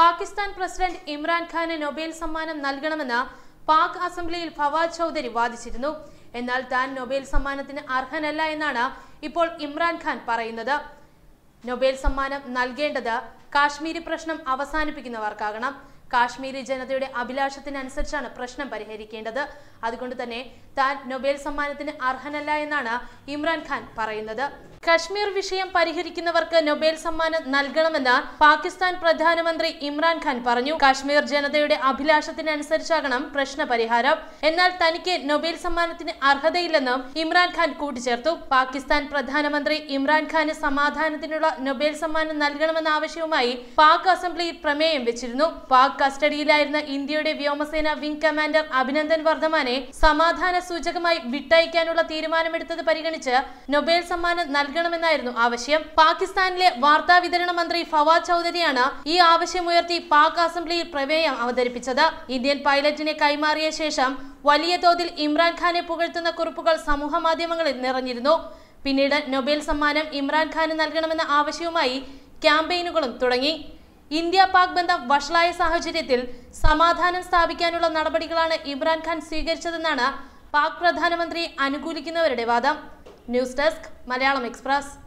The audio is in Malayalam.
പാകിസ്ഥാൻ പ്രസിഡന്റ് ഇമ്രാൻഖാന് നൊബേൽ സമ്മാനം നൽകണമെന്ന് പാക് അസംബ്ലിയിൽ ഫവാദ് ചൌധരി വാദിച്ചിരുന്നു എന്നാൽ താൻ നൊബേൽ സമ്മാനത്തിന് അർഹനല്ല എന്നാണ് ഇപ്പോൾ ഇമ്രാൻഖാൻ പറയുന്നത് നൊബേൽ സമ്മാനം നൽകേണ്ടത് കാശ്മീരി പ്രശ്നം അവസാനിപ്പിക്കുന്നവർക്കാകണം കാശ്മീരി ജനതയുടെ അഭിലാഷത്തിനനുസരിച്ചാണ് പ്രശ്നം പരിഹരിക്കേണ്ടത് അതുകൊണ്ട് തന്നെ താൻ നൊബേൽ സമ്മാനത്തിന് അർഹനല്ല എന്നാണ് ഇമ്രാൻഖാൻ പറയുന്നത് കശ്മീർ വിഷയം പരിഹരിക്കുന്നവർക്ക് നൊബേൽ സമ്മാനം നൽകണമെന്ന് പാകിസ്ഥാൻ പ്രധാനമന്ത്രി ഇമ്രാൻഖാൻ പറഞ്ഞു കാശ്മീർ ജനതയുടെ അഭിലാഷത്തിനനുസരിച്ചാകണം പ്രശ്ന പരിഹാരം എന്നാൽ തനിക്ക് നൊബേൽ സമ്മാനത്തിന് അർഹതയില്ലെന്നും ഇമ്രാൻഖാൻ കൂട്ടിച്ചേർത്തു പാകിസ്ഥാൻ പ്രധാനമന്ത്രി ഇമ്രാൻഖാന് സമാധാനത്തിനുള്ള നൊബേൽ സമ്മാനം നൽകണമെന്ന ആവശ്യവുമായി പാക് അസംബ്ലിയിൽ പ്രമേയം വെച്ചിരുന്നു പാക് കസ്റ്റഡിയിലായിരുന്ന ഇന്ത്യയുടെ വ്യോമസേന വിംഗ് കമാൻഡർ അഭിനന്ദൻ വർദ്ധമാനെ സമാധാന സൂചകമായി വിട്ടയക്കാനുള്ള തീരുമാനമെടുത്തത് പരിഗണിച്ച് നൊബേൽ സമ്മാനം നൽകണമെന്നായിരുന്നു ആവശ്യം പാകിസ്ഥാനിലെ വാർത്താ വിതരണ മന്ത്രി ഫവാദ് ചൌധരിയാണ് ഈ ആവശ്യമുയർത്തി പാക് അസംബ്ലിയിൽ പ്രമേയം അവതരിപ്പിച്ചത് ഇന്ത്യൻ പൈലറ്റിനെ കൈമാറിയ ശേഷം വലിയ തോതിൽ ഇമ്രാൻഖാനെ പുകഴ്ത്തുന്ന കുറിപ്പുകൾ സമൂഹ മാധ്യമങ്ങളിൽ നിറഞ്ഞിരുന്നു പിന്നീട് നൊബേൽ സമ്മാനം ഇമ്രാൻഖാന് നൽകണമെന്ന ആവശ്യവുമായി ക്യാമ്പയിനുകളും തുടങ്ങി ഇന്ത്യ പാക് ബന്ധം വഷളായ സാഹചര്യത്തിൽ സമാധാനം സ്ഥാപിക്കാനുള്ള നടപടികളാണ് ഇമ്രാൻഖാൻ സ്വീകരിച്ചതെന്നാണ് പാക് പ്രധാനമന്ത്രി അനുകൂലിക്കുന്നവരുടെ വാദം ന്യൂസ് ഡെസ്ക് മലയാളം എക്സ്പ്രസ്